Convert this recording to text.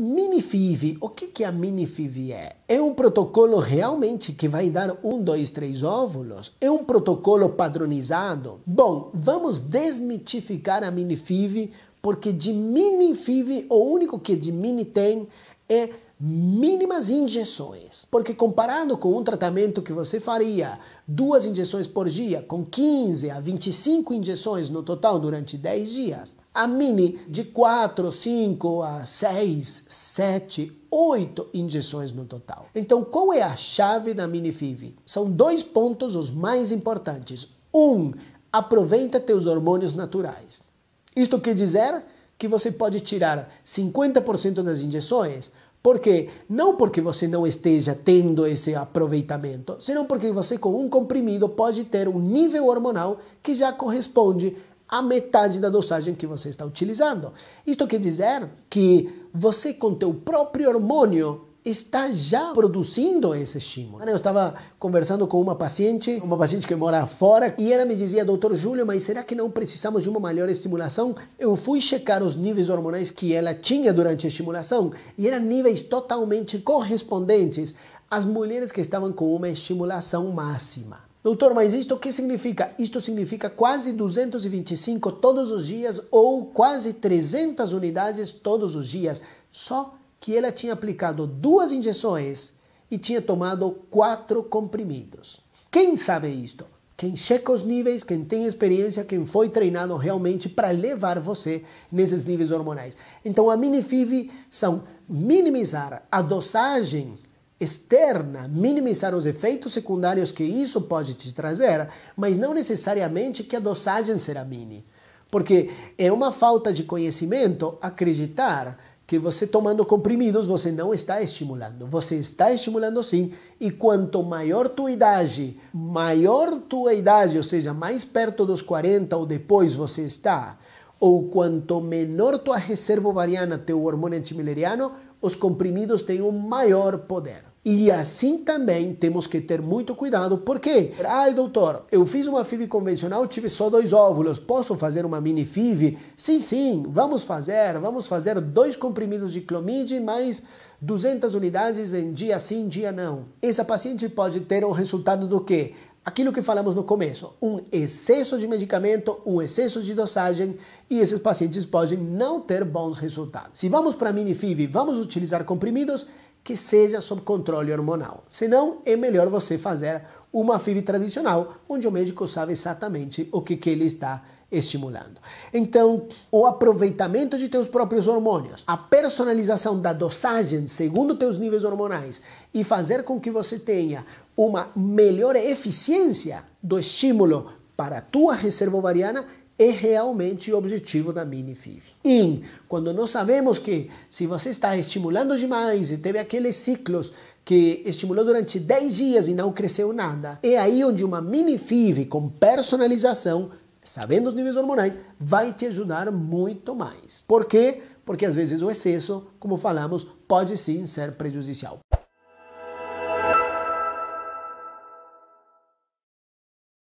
MiniFIV, o que, que a MiniFIV é? É um protocolo realmente que vai dar um, dois, três óvulos? É um protocolo padronizado? Bom, vamos desmitificar a MiniFIV, porque de MiniFIV, o único que de Mini tem é mínimas injeções. Porque comparado com um tratamento que você faria duas injeções por dia, com 15 a 25 injeções no total durante 10 dias, a mini de 4, 5 a 6, 7, 8 injeções no total. Então, qual é a chave da mini FIV? São dois pontos os mais importantes. Um, aproveita teus hormônios naturais. Isto quer dizer que você pode tirar 50% das injeções, porque não porque você não esteja tendo esse aproveitamento, senão porque você com um comprimido pode ter um nível hormonal que já corresponde à metade da dosagem que você está utilizando. Isto quer dizer que você com teu próprio hormônio está já produzindo esse estímulo. Eu estava conversando com uma paciente, uma paciente que mora fora, e ela me dizia, doutor Júlio, mas será que não precisamos de uma melhor estimulação? Eu fui checar os níveis hormonais que ela tinha durante a estimulação e eram níveis totalmente correspondentes às mulheres que estavam com uma estimulação máxima. Doutor, mas isto o que significa? Isto significa quase 225 todos os dias ou quase 300 unidades todos os dias, só que ela tinha aplicado duas injeções e tinha tomado quatro comprimidos. Quem sabe isto? Quem checa os níveis, quem tem experiência, quem foi treinado realmente para levar você nesses níveis hormonais. Então, a minifiv são minimizar a dosagem externa, minimizar os efeitos secundários que isso pode te trazer, mas não necessariamente que a dosagem será mini. Porque é uma falta de conhecimento acreditar que você tomando comprimidos, você não está estimulando. Você está estimulando sim, e quanto maior tua idade, maior tua idade, ou seja, mais perto dos 40 ou depois você está, ou quanto menor tua reserva ovariana, teu hormônio antimileriano, os comprimidos têm um maior poder. E assim também temos que ter muito cuidado, porque, ai doutor, eu fiz uma FIV convencional, tive só dois óvulos, posso fazer uma mini FIV? Sim, sim, vamos fazer, vamos fazer dois comprimidos de clomide mais 200 unidades em dia sim, dia não. Essa paciente pode ter o resultado do quê? aquilo que falamos no começo, um excesso de medicamento, um excesso de dosagem e esses pacientes podem não ter bons resultados. Se vamos para a minifiv e vamos utilizar comprimidos, que seja sob controle hormonal. Senão, é melhor você fazer uma FIV tradicional, onde o médico sabe exatamente o que, que ele está estimulando. Então, o aproveitamento de teus próprios hormônios, a personalização da dosagem segundo teus níveis hormonais e fazer com que você tenha uma melhor eficiência do estímulo para a tua reserva ovariana é realmente o objetivo da mini-FIV. E quando nós sabemos que se você está estimulando demais e teve aqueles ciclos que estimulou durante 10 dias e não cresceu nada, é aí onde uma mini-FIV com personalização sabendo os níveis hormonais, vai te ajudar muito mais. Por quê? Porque às vezes o excesso, como falamos, pode sim ser prejudicial.